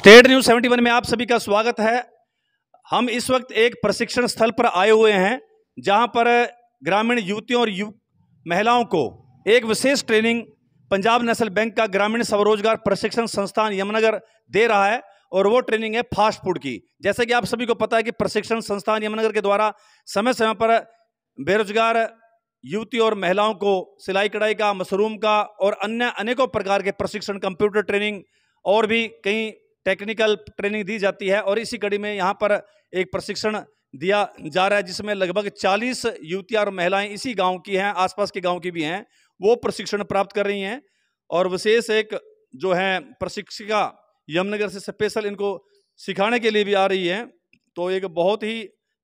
State news 71 में आप सभी का स्वागत है हम इस वक्त एक प्रशिक्षण स्थल पर आए हुए हैं जहां पर ग्रामीण युवतियों और युव महिलाओं को एक विशेष ट्रेनिंग पंजाब नेशनल बैंक का ग्रामीण स्वरोजगार प्रशिक्षण संस्थान यमुनगर दे रहा है और वो ट्रेनिंग है फास्ट फूड की जैसे कि आप सभी को पता है कि प्रशिक्षण संस्थान यमुनगर के द्वारा समय समय पर बेरोजगार युवती और महिलाओं को सिलाई कढ़ाई का मशरूम का और अन्य अनेकों प्रकार के प्रशिक्षण कंप्यूटर ट्रेनिंग और भी कई टेक्निकल ट्रेनिंग दी जाती है और इसी कड़ी में यहाँ पर एक प्रशिक्षण दिया जा रहा है जिसमें लगभग 40 युवतियाँ और महिलाएं इसी गांव की हैं आसपास के गांव की भी हैं वो प्रशिक्षण प्राप्त कर रही हैं और विशेष एक जो है प्रशिक्षिका यमुनगर से स्पेशल इनको सिखाने के लिए भी आ रही है तो एक बहुत ही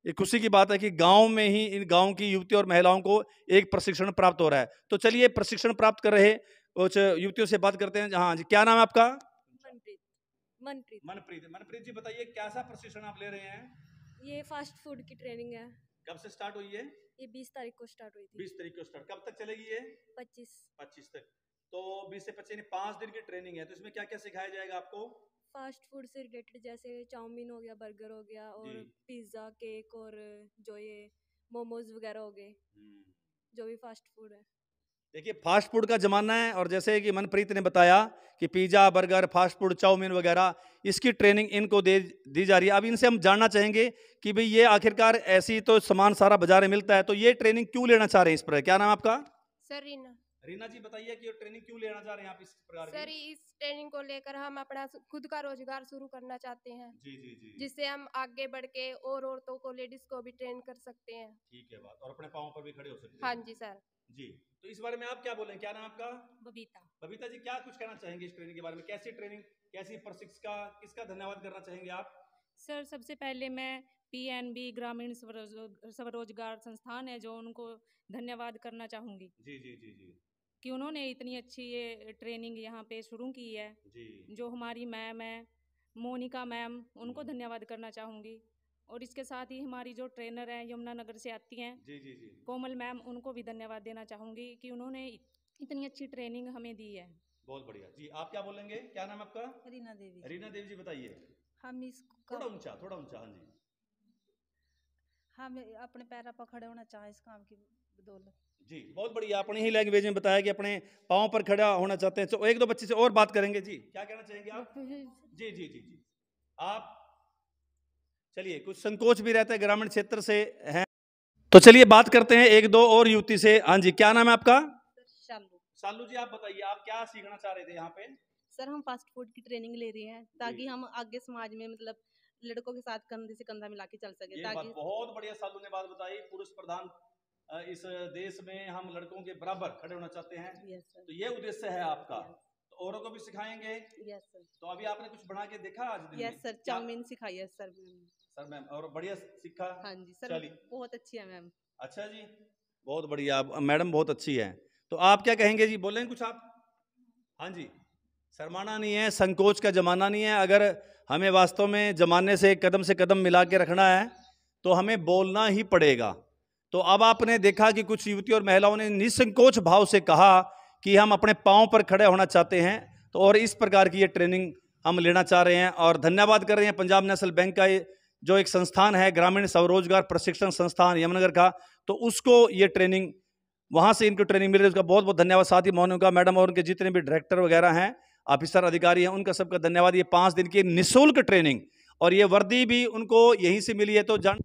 एक खुशी की बात है कि गांव में ही इन गांव की युवती और महिलाओं को एक प्रशिक्षण प्राप्त हो रहा है तो चलिए प्रशिक्षण प्राप्त कर रहे कुछ युवतियों से बात करते हैं हाँ जी क्या नाम है आपका मनप्रीत मनप्रीत मनप्रीत जी बताइए कैसा प्रशिक्षण आप ले रहे हैं ये फास्ट फूड की ट्रेनिंग है कब से स्टार्ट हुई है ये बीस तारीख को स्टार्ट हुई थी बीस तारीख को स्टार्ट कब तक चलेगी ये पच्चीस पच्चीस तक तो बीस से पच्चीस पाँच दिन की ट्रेनिंग है तो इसमें क्या क्या सिखाया जाएगा आपको फास्ट फूड से रिलेटेड जैसे चाउमीन हो गया बर्गर हो गया और पिज्जा केक और जो ये मोमोज वगैरह हो गए हम्म। जो भी फास्ट फूड है देखिए फास्ट फूड का ज़माना है और जैसे कि मनप्रीत ने बताया कि pizza burger fast food chowmein वगैरह इसकी ट्रेनिंग इनको दे दी जा रही है अब इनसे हम जानना चाहेंगे कि भाई ये आखिरकार ऐसी तो सामान सारा बाजार में मिलता है तो ये ट्रेनिंग क्यों लेना चाह रहे हैं इस पर क्या नाम आपका सर रीना रीना जी बताइए कि ट्रेनिंग क्यों लेना चाह रहे हैं आप इस प्रकार सर इस ट्रेनिंग को लेकर हम अपना खुद का रोजगार शुरू करना चाहते हैं जी जी जी जिससे हम आगे बढ़ के और औरतों को लेडीज को भी ट्रेन कर सकते हैं ठीक है बात और अपने पाँव पर भी खड़े हो सकते हैं हाँ जी सर जी तो इस बारे में आप क्या बोले क्या नाम आपका बबीता बबीता जी क्या कुछ कहना चाहेंगे इस ट्रेनिंग के बारे में कैसी ट्रेनिंग कैसी प्रशिक्षिका किसका धन्यवाद करना चाहेंगे आप सर सबसे पहले मैं पीएनबी ग्रामीण स्वरोजगार संस्थान है जो उनको धन्यवाद करना चाहूंगी जी जी जी जी कि उन्होंने इतनी अच्छी ये ट्रेनिंग यहाँ पे शुरू की है जो हमारी मैम है मोनिका मैम उनको हम्म। धन्यवाद करना चाहूँगी और इसके साथ ही हमारी जो ट्रेनर हैं यमुनानगर से आती हैं जी जी जी कोमल मैम उनको भी धन्यवाद देना चाहूँगी कि उन्होंने इतनी अच्छी ट्रेनिंग हमें दी है बहुत बढ़िया जी आप क्या बोलेंगे क्या नाम आपका रीना देवी रीना देवी जी बताइए हम इसको थोड़ा ऊंचा थोड़ा ऊंचा हाँ जी हम अपने पैरों पर खड़े होना चाहें इस काम की बदौलत जी बहुत बढ़िया अपने ही लैंग्वेज में बताया कि अपने पाँव पर खड़ा होना चाहते हैं तो एक दो बच्चे से और बात करेंगे जी क्या कहना चाहेंगे आप जी जी जी जी आप चलिए कुछ संकोच भी रहता है ग्रामीण क्षेत्र से है तो चलिए बात करते हैं एक दो और युवती से हाँ जी क्या नाम है आपका शालू शालू जी आप बताइए आप क्या सीखना चाह रहे थे यहाँ पे सर हम फास्ट फूड की ट्रेनिंग ले रहे हैं ताकि हम आगे समाज में मतलब लड़कों के साथ कंधे से कंधा मिला के चल सके ताकि बहुत बढ़िया शालू ने बात बताई पुरुष प्रधान इस देश में हम लड़कों के बराबर खड़े होना चाहते हैं yes, तो ये उद्देश्य है आपका yes. तो औरों को भी सिखाएंगे yes, तो अभी आपने कुछ बना के देखा आज दिन yes, सर चाउमीन सिखाई है सर मैम सर मैम और बढ़िया सीखा हाँ जी सर बहुत अच्छी है मैम अच्छा जी बहुत बढ़िया मैडम बहुत अच्छी है तो आप क्या कहेंगे जी बोलेंगे कुछ आप हाँ जी शर्माना नहीं है संकोच का जमाना नहीं है अगर हमें वास्तव में जमाने से कदम से कदम मिला के रखना है तो हमें बोलना ही पड़ेगा तो अब आपने देखा कि कुछ युवती और महिलाओं ने निसंकोच भाव से कहा कि हम अपने पाँव पर खड़े होना चाहते हैं तो और इस प्रकार की ये ट्रेनिंग हम लेना चाह रहे हैं और धन्यवाद कर रहे हैं पंजाब नेशनल बैंक का जो एक संस्थान है ग्रामीण स्वरोजगार प्रशिक्षण संस्थान यमुनगर का तो उसको ये ट्रेनिंग वहाँ से इनको ट्रेनिंग मिल रही है उसका बहुत बहुत धन्यवाद साथ ही मोहन का मैडम और उनके जितने भी डायरेक्टर वगैरह हैं ऑफिसर अधिकारी हैं उनका सबका धन्यवाद ये पाँच दिन की निःशुल्क ट्रेनिंग और ये वर्दी भी उनको यहीं से मिली है तो जान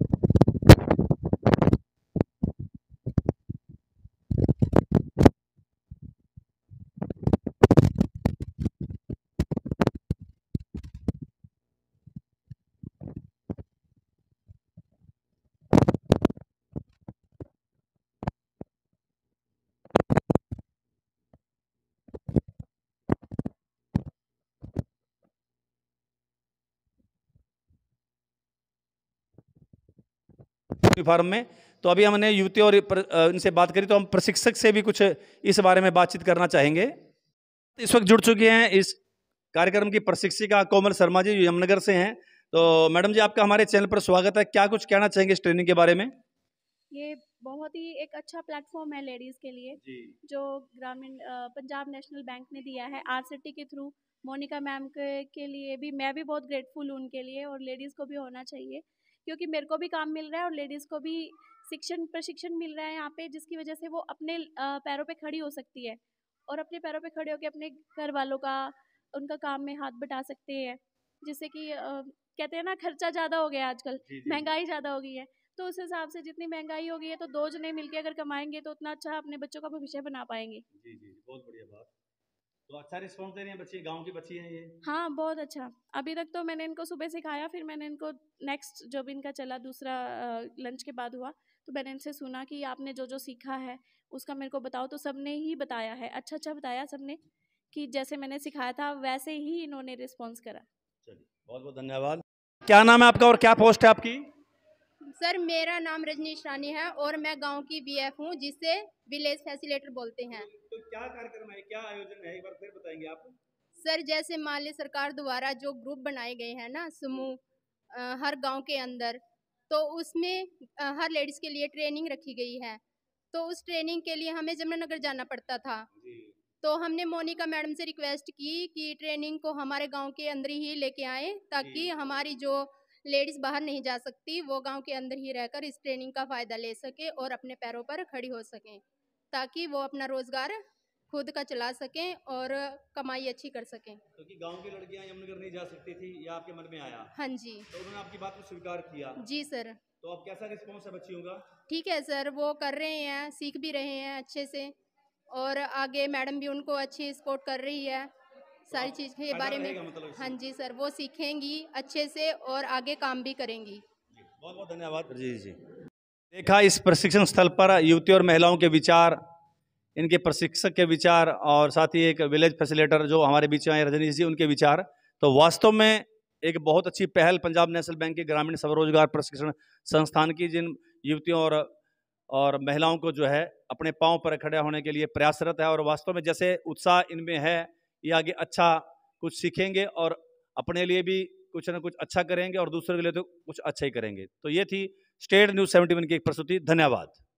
फार्म में तो अभी हमने युवती और इनसे बात करी तो हम प्रशिक्षक से भी कुछ इस बारे में बातचीत करना चाहेंगे इस वक्त जुड़ चुके हैं इस कार्यक्रम की प्रशिक्षिका कोमल शर्मा जी यमुनगर से हैं तो मैडम जी आपका हमारे चैनल पर स्वागत है क्या कुछ कहना चाहेंगे इस ट्रेनिंग के बारे में ये बहुत ही एक अच्छा प्लेटफॉर्म है लेडीज़ के लिए जो ग्रामीण पंजाब नेशनल बैंक ने दिया है आर के थ्रू मोनिका मैम के, के लिए भी मैं भी बहुत ग्रेटफुल हूँ उनके लिए और लेडीज़ को भी होना चाहिए क्योंकि मेरे को भी काम मिल रहा है और लेडीज़ को भी शिक्षण प्रशिक्षण मिल रहा है यहाँ पे जिसकी वजह से वो अपने पैरों पे खड़ी हो सकती है और अपने पैरों पे खड़े होकर अपने घर वालों का उनका काम में हाथ बटा सकते हैं जिससे कि कहते हैं ना खर्चा ज़्यादा हो गया आजकल महंगाई ज़्यादा हो गई है तो उस हिसाब से जितनी महंगाई हो गई है तो दो जने मिलकर अगर कमाएंगे तो उतना अच्छा अपने बच्चों का भविष्य बना पाएंगे जी जी बहुत बढ़िया बात तो अच्छा रिस्पॉन्स दे रही हैं बच्चे गांव की बच्ची हैं ये हाँ बहुत अच्छा अभी तक तो मैंने इनको सुबह सिखाया फिर मैंने इनको नेक्स्ट जब इनका चला दूसरा लंच के बाद हुआ तो मैंने इनसे सुना कि आपने जो जो सीखा है उसका मेरे को बताओ तो सब ने ही बताया है अच्छा अच्छा बताया सबने कि जैसे मैंने सिखाया था वैसे ही इन्होंने रिस्पॉन्स करा चलिए बहुत बहुत धन्यवाद क्या नाम है आपका और क्या पोस्ट है आपकी सर मेरा नाम रजनीश रानी है और मैं गांव की बीएफ हूं जिसे विलेज फैसिलेटर बोलते हैं तो क्या कार्यक्रम है क्या आयोजन है एक बार फिर बताएंगे आप सर जैसे मान ली सरकार द्वारा जो ग्रुप बनाए गए हैं ना समूह हर गांव के अंदर तो उसमें हर लेडीज़ के लिए ट्रेनिंग रखी गई है तो उस ट्रेनिंग के लिए हमें जमुनानगर जाना पड़ता था तो हमने मोनिका मैडम से रिक्वेस्ट की कि ट्रेनिंग को हमारे गांव के अंदर ही लेके आए ताकि हमारी जो लेडीज़ बाहर नहीं जा सकती वो गांव के अंदर ही रहकर इस ट्रेनिंग का फ़ायदा ले सके और अपने पैरों पर खड़ी हो सके ताकि वो अपना रोजगार खुद का चला सकें और कमाई अच्छी कर सकें क्योंकि तो गांव की लड़कियां यमुनगर नहीं जा सकती थी या आपके मन में आया हाँ जी तो उन्होंने आपकी बात को स्वीकार किया जी सर तो अब कैसा रिस्पॉन्स है बच्चियों का ठीक है सर वो कर रहे हैं सीख भी रहे हैं अच्छे से और आगे मैडम भी उनको अच्छी सपोर्ट कर रही है सारी तो चीज़ के बारे में मतलब हाँ जी सर वो सीखेंगी अच्छे से और आगे काम भी करेंगी बहुत बहुत धन्यवाद जी जी देखा इस प्रशिक्षण स्थल पर युवती और महिलाओं के विचार इनके प्रशिक्षक के विचार और साथ ही एक विलेज फैसिलेटर जो हमारे बीच आए रजनीश जी उनके विचार तो वास्तव में एक बहुत अच्छी पहल पंजाब नेशनल बैंक के ग्रामीण स्वरोजगार प्रशिक्षण संस्थान की जिन युवतियों और और महिलाओं को जो है अपने पाँव पर खड़े होने के लिए प्रयासरत है और वास्तव में जैसे उत्साह इनमें है ये आगे अच्छा कुछ सीखेंगे और अपने लिए भी कुछ ना कुछ अच्छा करेंगे और दूसरे के लिए तो कुछ अच्छा ही करेंगे तो ये थी स्टेट न्यूज़ सेवेंटी की एक प्रस्तुति धन्यवाद